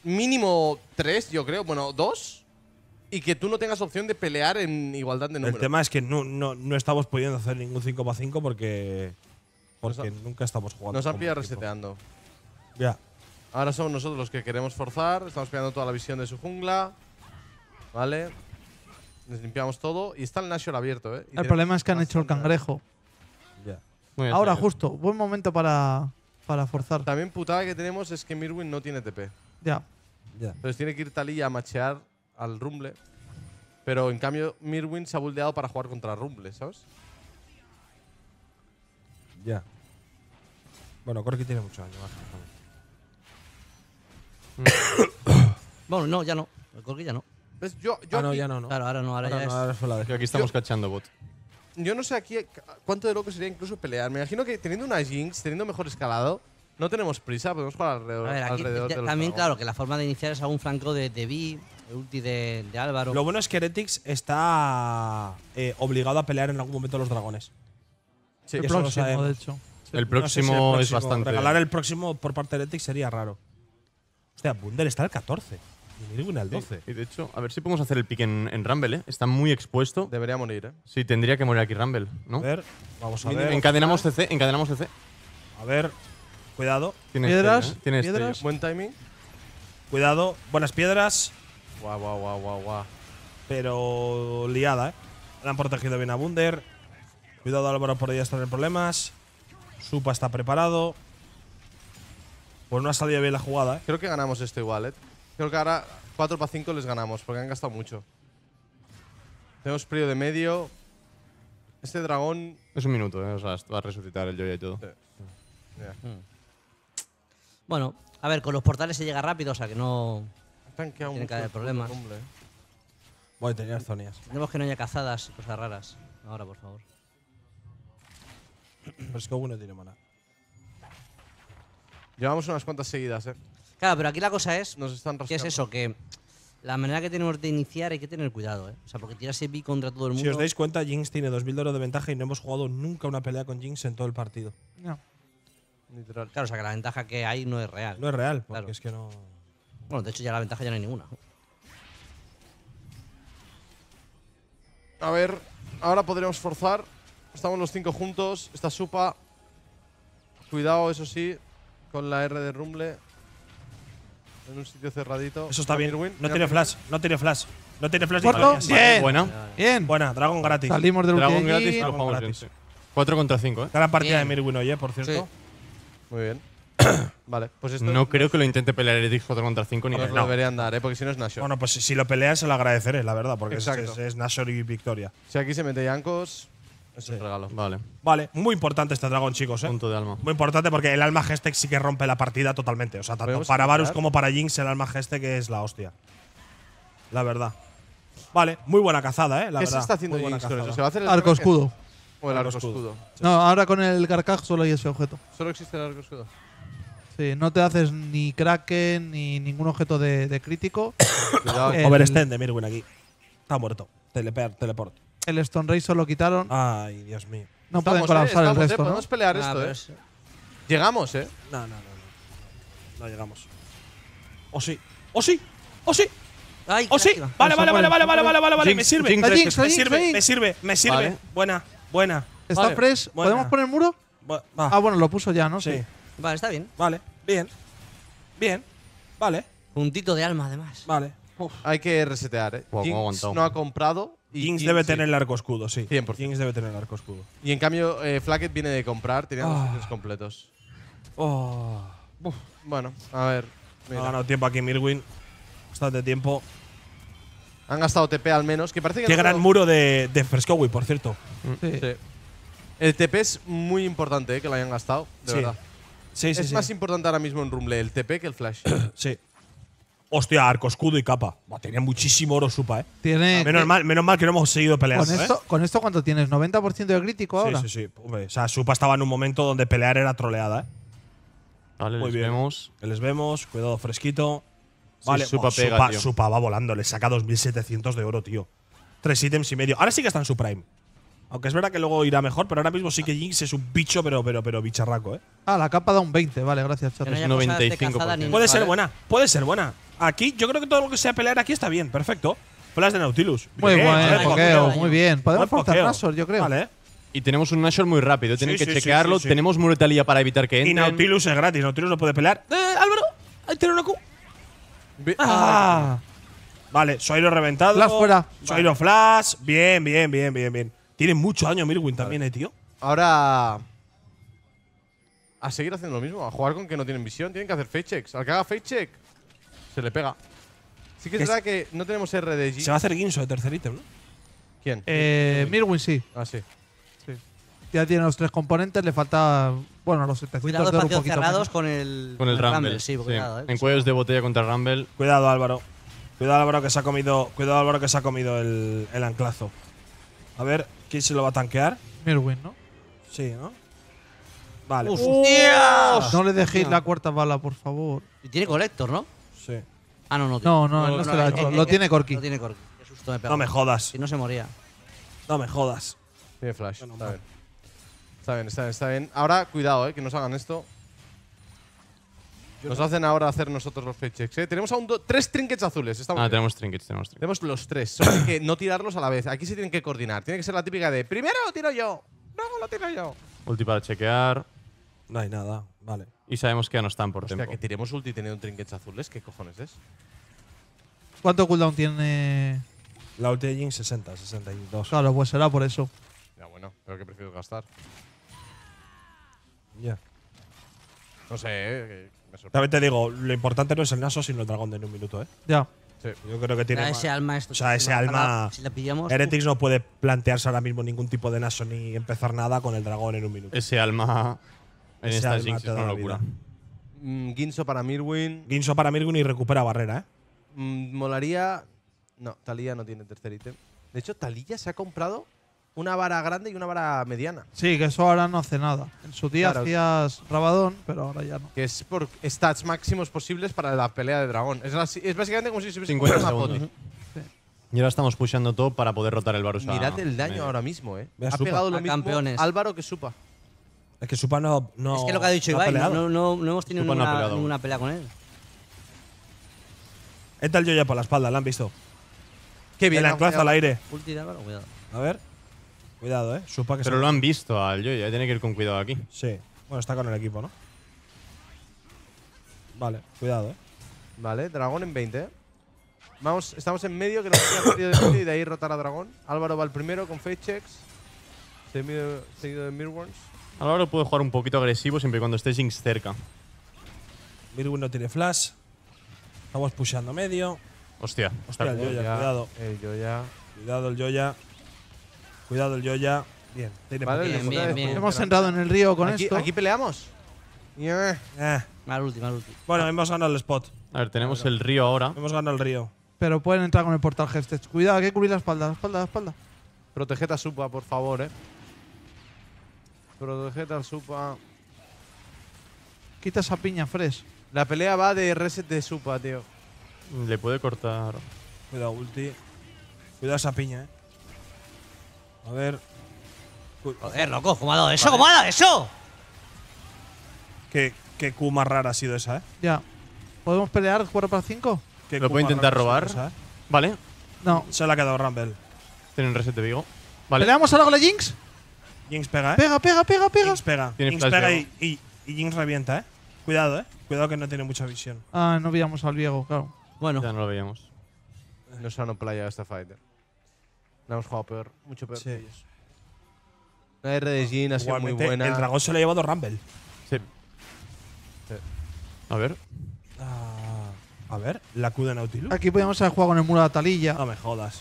Mínimo 3, yo creo, bueno, 2. Y que tú no tengas opción de pelear en igualdad de números. El tema es que no, no, estamos pudiendo hacer ningún 5 para 5 porque, porque nunca estamos jugando. Nos han pillado reseteando. Ya. Ahora somos nosotros los que queremos forzar. Estamos pegando toda la visión de su jungla. Vale. Les limpiamos todo. Y está el Nashor abierto, ¿eh? el problema es que han hecho el cangrejo. Ya. Ahora, justo. Buen momento para, para forzar. También putada que tenemos es que Mirwin no tiene TP. Ya. Ya. Entonces tiene que ir Talilla a machear al Rumble. Pero en cambio, Mirwin se ha buldeado para jugar contra Rumble, ¿sabes? Ya. Bueno, Corki tiene mucho daño. bueno, no, ya no. El que ya no. Pues yo, Ah, no, ya no, Claro, ahora no, ahora, ya no, es. aquí estamos cachando bot. Yo no sé aquí cuánto de loco sería incluso pelear. Me imagino que teniendo una Jinx, teniendo mejor escalado, no tenemos prisa, podemos jugar alrededor, A ver, también, claro, que la forma de iniciar es algún flanco de, de el ulti de, de Álvaro. Lo bueno es que Heretics está eh, obligado a pelear en algún momento los dragones. Sí. El eso próximo, de hecho. El próximo es bastante. Regalar el próximo por parte de Heretics sería raro. Hostia, Bundel está al 14. Y al 12. Y de hecho, a ver si podemos hacer el pick en, Rumble, ¿eh? Está muy expuesto. Debería morir, ¿eh? Sí, tendría que morir aquí Rumble, ¿no? A ver, vamos a ver. Encadenamos CC, encadenamos CC. A ver, cuidado. piedras, ¿eh? piedras. Buen timing. Cuidado, buenas piedras. Guau, guau, guau, guau, Pero liada, ¿eh? han protegido bien a Bunder. Cuidado, Álvaro, por ahí estar en problemas. Supa está preparado. Pues no ha salido bien la jugada, ¿eh? Creo que ganamos esto igual, ¿eh? Creo que ahora 4 para 5 les ganamos, porque han gastado mucho. Tenemos Prio de medio. Este dragón... Es un minuto, ¿eh? O sea, va a resucitar el Joya y todo. Hmm. Bueno, a ver, con los portales se llega rápido, o sea que no... tiene tienen que haber problemas. ¿eh? Voy, tenía zonías. Tenemos que no haya cazadas cosas raras. Ahora, por favor. Pero es que uno tiene mana. Llevamos unas cuantas seguidas, ¿eh? Claro, pero aquí la cosa es. Nos están ¿Qué es eso? Que la manera que tenemos de iniciar hay que tener cuidado, ¿eh? O sea, porque tirarse B contra todo el mundo. Si os dais cuenta, Jinx tiene 2.000 de de ventaja y no hemos jugado nunca una pelea con Jinx en todo el partido. No. Claro, o sea, que la ventaja que hay no es real. No es real, porque es que no. Bueno, de hecho, ya la ventaja ya no hay ninguna. A ver, ahora podríamos forzar. Estamos los cinco juntos. Está Supa. Cuidado, eso sí con la R de Rumble en un sitio cerradito. Eso está bien. No tiene flash, no tiene flash. No tiene flash. ¿Cuarto? Bien. buena. Bien. Buena, dragón gratis. Salimos del Dragón gratis, dragón 4 contra 5, ¿eh? Gran partida de Mirwin hoy, eh, Por cierto. Muy bien. vale, pues esto. No creo que lo intente pelear Eretix 4 contra 5 ni nada no. Lo debería ¿eh? Porque si no es Nashor. Bueno, pues si lo peleas se lo agradeceré, la verdad, porque es, es, Nashor y Victoria. Si aquí se mete Yankos, es regalo, vale. Vale, muy importante este dragón, chicos, ¿eh? Punto de alma. Muy importante porque el alma Gestec sí que rompe la partida totalmente. O sea, tanto para Varus como para Jinx, el alma Gestec es la hostia. La verdad. Vale, muy buena cazada, ¿eh? ¿Qué se está haciendo arco escudo? O el arco, escudo. No, ahora con el Garcaj solo hay ese objeto. Solo existe el arco escudo. Sí, no te haces ni Kraken ni ningún objeto de, crítico. Overextend de Mirwin aquí. Está muerto. teleport el Stone Race lo quitaron. Ay, Dios mío. No pueden colapsar eh, el eh, resto. podemos pelear esto, ¿eh? Llegamos, ¿eh? No, no, no, no. llegamos. ¿O oh, sí? ¿O oh, sí? ¿O oh, sí? Ay, ¿O sí? Vale, vale, vale, vale, vale, vale, vale, vale. Me sirve. me sirve, me sirve, me sirve. Buena, buena. ¿Está fresh? ¿Podemos poner muro? Ah, bueno, lo puso ya, ¿no? Sí. Vale, está bien. Vale, bien. Bien. Vale. Puntito de alma, además. Vale. Hay que resetear, ¿eh? no ha comprado Jinx debe tener el arco escudo, sí. 100%. Jinx debe tener el arco escudo. Y en cambio, eh, Flacket viene de comprar, tenía los ah. completos. Oh. Bueno, a ver. Ha ganado tiempo aquí Mirwin. Bastante tiempo. Han gastado TP al menos. Que parece que Qué gran muro de, de Frescowi, por cierto. Mm, sí. El TP es muy importante eh, que lo hayan gastado, de verdad. es más importante ahora mismo en Rumble el TP que el Flash. sí. Hostia, arco, escudo y capa. tenía muchísimo oro supa, ¿eh? Tiene, ah, menos, mal, que no hemos seguido peleando. Con eh. esto, cuánto tienes? ¿90% de crítico ahora? Sí, sí, sí. o sea, supa estaba en un momento donde pelear era troleada, ¿eh? Vale, Muy les vemos. Les vemos, cuidado fresquito. supa, va volando, le saca 2.700 de oro, tío. Tres ítems y medio. Ahora sí que está en su prime. Aunque es verdad que luego irá mejor, pero ahora mismo sí que Jinx es un bicho, pero, pero, pero bicharraco, ¿eh? Ah, la capa da un 20, vale, gracias, 95%. Puede ser buena, puede ser buena. Aquí, yo creo que todo lo que sea pelear aquí está bien, perfecto. Flash de Nautilus. Muy bien, eh, muy bien. Podemos forzar Nashor, yo creo. Vale. Y tenemos un Nashor muy rápido, tienen que chequearlo. tenemos Muretalia para evitar que entre. Y Nautilus es gratis, Nautilus no puede pelear. ¡Eh, Álvaro! ¡Ahí tiene una Q! ¡Ah! Vale, Suairo reventado. Flash fuera. Flash. Bien, bien, bien, bien, bien. Tiene muchos años Mirwin también, eh, tío. Ahora. A seguir haciendo lo mismo, a jugar con que no tienen visión, tienen que hacer face checks. Al que haga face check, se le pega. Sí que es, verdad que no tenemos RDG. Se va a hacer Guinso de tercer ítem, ¿no? ¿Quién? Eh, Mirwin sí. Ah, sí. sí. Ya tiene los tres componentes, le falta. Bueno, los 700 Cuidado de partidos cerrados con el. Con el, Rumble. Sí, sí. Cuidado, ¿eh? En cuellos de botella contra Rumble. Cuidado, Álvaro. Cuidado, Álvaro, que se ha comido. Cuidado, Álvaro, que se ha comido el, el anclazo. A ver, ¿Quién se lo va a tanquear? Merwin, ¿no? Sí, ¿no? Vale. No le dejéis la cuarta bala, por favor. Y tiene collector, ¿no? Sí. Ah, no, no. tiene No, no, no, eh, eh, Lo tiene Corki. Lo tiene susto me No me jodas. Si no se moría. No me jodas. Tiene flash. está, bien. está bien. Está bien, está bien, Ahora, cuidado, eh, que nos hagan esto. Nos hacen ahora hacer nosotros los fake ¿eh? Tenemos aún tres trinkets azules. ah, tenemos trinkets, tenemos Tenemos los tres. Solo que no tirarlos a la vez. Aquí se tienen que coordinar. Tiene que ser la típica de primero lo tiro yo, luego lo tiro yo. Ulti para chequear. No hay nada. Vale. Y sabemos que ya no están por Hostia, tiempo. que tiremos ulti teniendo trinkets azules. ¿Qué cojones es? ¿Cuánto cooldown tiene...? La ulti de Jin 60, 62. Claro, pues será por eso. Ya, bueno. Pero que prefiero gastar. Ya. No sé, ¿eh? te digo, lo importante no es el Naso, sino el dragón de en un minuto, ¿eh? Ya. Yo creo que tiene. ese alma o sea, ese alma. Si Heretics no puede plantearse ahora mismo ningún tipo de Naso ni empezar nada con el dragón en un minuto. Ese alma. En esta alma es una locura. Mm, para Mirwin. Guinso para Mirwin y recupera barrera, ¿eh? Mm, molaría. No, Talía no tiene tercer ítem. De hecho, Talía se ha comprado una vara grande y una vara mediana. Sí, que eso ahora no hace nada. En su día hacías Rabadón, pero ahora ya no. Que es por stats máximos posibles para la pelea de dragón. Es, básicamente como si se 50 una Y ahora estamos pushando todo para poder rotar el Barusa. Mirad el daño ahora mismo, eh. Ha pegado lo mismo campeones. Álvaro que Supa. Es que Supa no, no Es que lo que ha dicho no Ibai, no, no, hemos tenido ninguna, pelea con él. está el yo ya por la espalda, la han visto. Qué bien. al aire. Ulti de Álvaro, cuidado. A ver. Cuidado, eh. Supa que Pero se... lo han visto al yo, ya eh. tiene que ir con cuidado aquí. Sí. Bueno, está con el equipo, ¿no? Vale, cuidado, eh. Vale, dragón en 20, eh. Vamos, estamos en medio, que de medio y de ahí rotar a dragón. Álvaro va el primero con face checks. Seguido, seguido de Mirworms. Álvaro puede jugar un poquito agresivo siempre y cuando esté Jinx cerca. Mirwin no tiene flash. Estamos pushando medio. Hostia. Hostia, el Joya, cuidado. El Joya. Cuidado el Joya. Cuidado el yo Bien, bien, Hemos entrado en el río con esto. aquí peleamos. Yeah. Eh. eh. Mal ulti, mal Bueno, hemos ganado el spot. A ver, tenemos el río ahora. Hemos ganado el río. Pero pueden entrar con el portal Heftet. Cuidado, hay que cubrir la espalda, la espalda, la espalda. protegeta Supa, por favor, eh. Protegeta a Supa. Quita esa piña, Fresh. La pelea va de reset de Supa, tío. Le puede cortar. Cuidado, ulti. Cuidado esa piña, eh. A ver. Joder, loco, ¿cómo ha eso? ¿Cómo ha eso? ¿Qué, qué Q más rara ha sido esa, eh. Ya. ¿Podemos pelear 4 para 5? ¿Lo puedo intentar robar? ¿eh? Vale. No. Se la ha quedado Rumble. Tiene un reset de Vigo. Vale. ¿Peleamos ahora con Jinx? Jinx pega, eh. Pega, pega, pega, pega. Jinx pega. y, Jinx revienta, eh. Cuidado, eh. Cuidado que no tiene mucha visión. Ah, no veíamos al Viego, claro. Bueno. Ya no lo veíamos. No se playa esta fighter. La hemos jugado peor, mucho peor que ellos. La R de Jin ha sido muy buena. El dragón se lo ha llevado Rumble. Sí. A ver. Ah. a ver, la Q de Nautilus. Aquí podíamos haber jugado con el muro de Atalilla. No me jodas.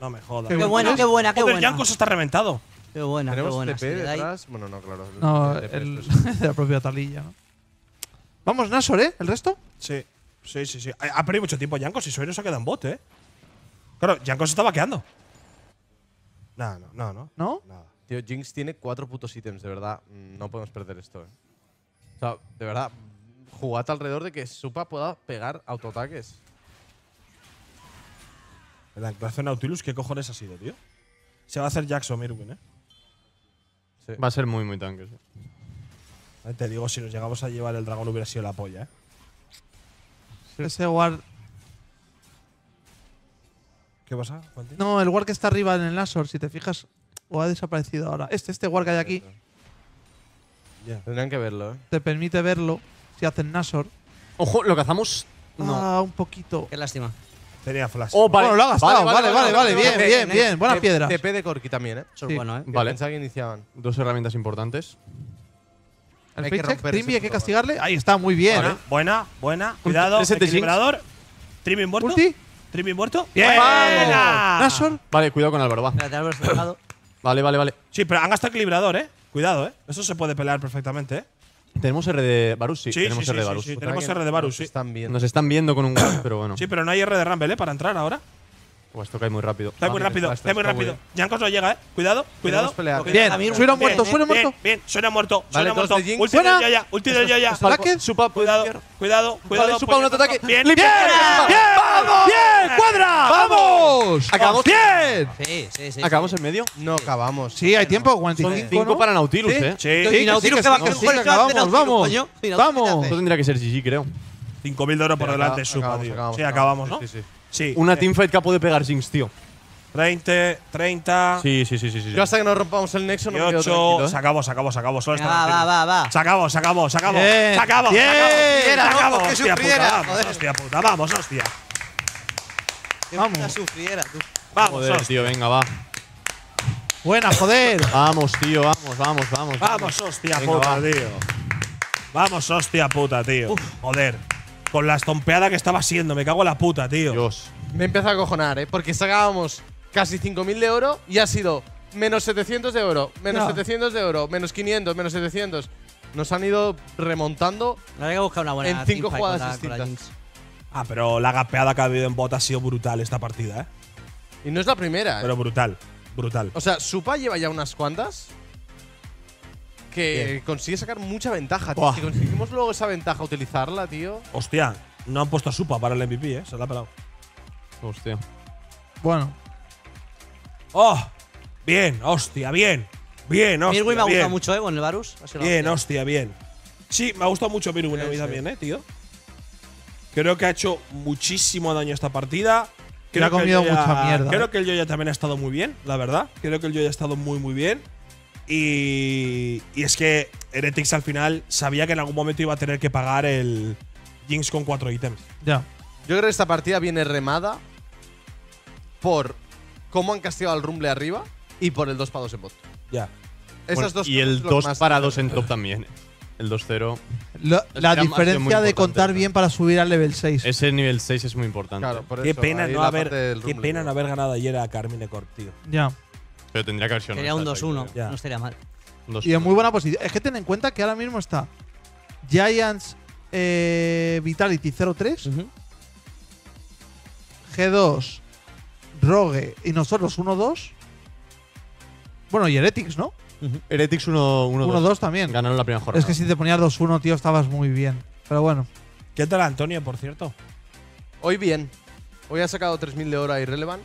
No me jodas. Qué, buena, qué buena, qué buena. El Jankos está reventado. Qué buena, qué buena. TP detrás. Bueno, no, claro. No, de la propia Talilla. ¿no? Vamos, Nasor, ¿eh? ¿El resto? Sí. Sí, sí, sí. Ha, perdido mucho tiempo Yankos y no se ha quedado en bot, ¿eh? Claro, Janko se está vaqueando. No, no, no, no. Nada. Tío, Jinx tiene cuatro putos ítems, de verdad. Mm, no podemos perder esto, eh. O sea, de verdad, jugad alrededor de que Supa pueda pegar autoataques. La actuación Nautilus, ¿qué cojones ha sido, tío? Se va a hacer Jackson Mirwin, eh. Va a ser muy, muy tanque, sí. Te digo, si nos llegamos a llevar el dragón hubiera sido la polla, ¿eh? Ese guard ¿Qué pasa? No, el que está arriba en el Nasor, si te fijas. O ha desaparecido ahora. Este, este war que hay aquí. Tendrían que verlo, ¿eh? Te permite verlo si hacen Nasor. Ojo, lo cazamos. No. Ah, un poquito. Qué lástima. Tenía flash. Oh, vale. Bueno, lo ha gastado. Vale, vale, vale. bien, bien, bien. Buenas piedras. TP de Corki también, ¿eh? bueno, ¿eh? Vale. Pensaba que iniciaban. Dos herramientas importantes. El hay que, Trimby, hay que castigarle. Ahí está, muy bien. ¿eh? Buena, buena, Cuidado, equilibrador. Trimby muerto. ¿Trimmy muerto? ¡Bien! Vale, ah. cuidado con Álvaro, va. Vale, vale, vale. Sí, pero han gastado el equilibrador, ¿eh? Cuidado, ¿eh? Eso se puede pelear perfectamente, ¿eh? ¿Tenemos R de Varus? Sí, sí, tenemos R de Varus. Sí, tenemos R de Varus, sí. Nos están viendo con un gas, pero bueno. Sí, pero no hay R de Rumble, ¿eh? Para entrar ahora. Pues esto cae muy rápido. Cae muy ah, rápido, muy rápido. Jankos no llega, eh. Cuidado, cuidado. Bien, bien, suena muerto, suena muerto. Bien, suena muerto, suena muerto. De ulti del Yaya, ulti del Supa, cuidado, cuidado, cuidado. supa un ataque. Bien, bien, bien, vamos. Bien, cuadra, vamos. Acabamos. Bien. Sí, sí, sí. ¿Acabamos en medio? No, acabamos. Sí, hay tiempo, cinco para Nautilus, eh. Sí, Nautilus que va Acabamos, vamos. Vamos. Esto tendría que ser GG, creo. 5.000 de oro por delante, supa, tío. Sí, acabamos, ¿no? Sí, sí. Sí. Una eh. teamfight que ha podido pegar Jinx, tío. 20, 30. Sí, sí, sí, sí. sí. Yo hasta que nos rompamos el nexo no me quedo eh. Se acabó, se acabó, se acabó. Solo está. Va, va, va, Se acabó, se acabó, se acabó. Bien. Se acabó, se acabó. Se acabó. hostia, puta, vamos, hostia puta, vamos, hostia. Vamos. Sufriera, tú. Vamos, hostia. tío, venga, va. Buena, joder. vamos, tío, vamos, vamos, vamos. Vamos, hostia puta, tío. Vamos, hostia puta, tío. Uf. Joder. Con la estompeada que estaba siendo, me cago en la puta, tío. Dios. Me empieza a cojonar, ¿eh? Porque sacábamos casi 5.000 de oro y ha sido menos 700 de oro, menos 700 de oro, menos 500, menos 700. Nos han ido remontando. En cinco jugadas distintas. Ah, pero la gapeada que ha habido en bot ha sido brutal esta partida, ¿eh? Y no es la primera, ¿eh? Pero brutal, brutal. o sea, Supa lleva ya unas cuantas que consigue sacar mucha ventaja, tío. Si conseguimos luego esa ventaja utilizarla, tío. Hostia, no han puesto a Supa para el MVP, ¿eh? Se la ha pelado. Hostia. Bueno. ¡Oh! Bien, hostia, bien. Bien, hostia. Mirwin me ha gustado mucho, ¿eh? Con el Varus. Bien, hostia, bien. Sí, me ha gustado mucho Mirwin a mí también, ¿eh, tío? Creo que ha hecho muchísimo daño esta partida. Creo ha comido que el mucha mierda. Creo eh. que el Yoya también ha estado muy bien, la verdad. Creo que el Yoya ha estado muy, muy bien. Y, y es que Heretics al final sabía que en algún momento iba a tener que pagar el Jinx con cuatro ítems. Ya. Yo creo que esta partida viene remada por cómo han castigado al Rumble arriba y por el 2 para 2 en bot. Ya. dos y el 2 para 2 en top también. ¿eh? El 2-0. La, diferencia de contar bien para subir al level 6. Ese nivel 6 es muy importante. qué pena, no haber, pena haber ganado ayer a Carmine Corp, tío. Ya. Pero tendría que haber sido Sería un 2-1, no estaría mal. Y en muy buena posición. Es que ten en cuenta que ahora mismo está Giants eh, Vitality 0-3, G2, Rogue y nosotros 1-2. Bueno, y Heretics, ¿no? Heretics 1-2 también. Ganaron la primera jornada. Es que si te ponías 2-1, tío, estabas muy bien. Pero bueno. ¿Qué tal Antonio, por cierto? Hoy bien. Hoy ha sacado 3.000 de hora irrelevant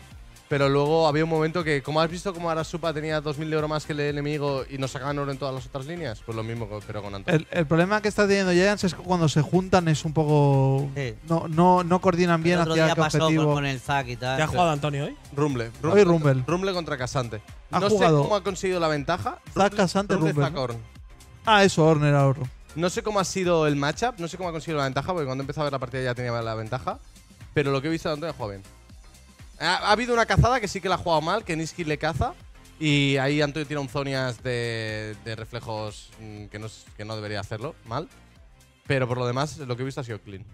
pero luego había un momento que, como has visto como Supa tenía 2.000 oro más que el enemigo y nos sacaban oro en todas las otras líneas, pues lo mismo pero con Antonio. El, problema que está teniendo Giants es que cuando se juntan es un poco... No, no, no coordinan bien hacia día Con, el Zack y tal. ¿Qué ha jugado Antonio hoy? Rumble. Rumble. Rumble contra Casante. Ha no sé cómo ha conseguido la ventaja. Zack, Casante, Rumble. Ah, eso, Horner era No sé cómo ha sido el matchup, no sé cómo ha conseguido la ventaja, porque cuando empezaba a ver la partida ya tenía la ventaja. Pero lo que he visto de Antonio ha jugado bien. Ha, habido una cazada que sí que la ha jugado mal, que Niski le caza. Y ahí Antonio tira un Zonias de, reflejos mm, que no, que no debería hacerlo mal. Pero por lo demás, lo que he visto ha sido clean.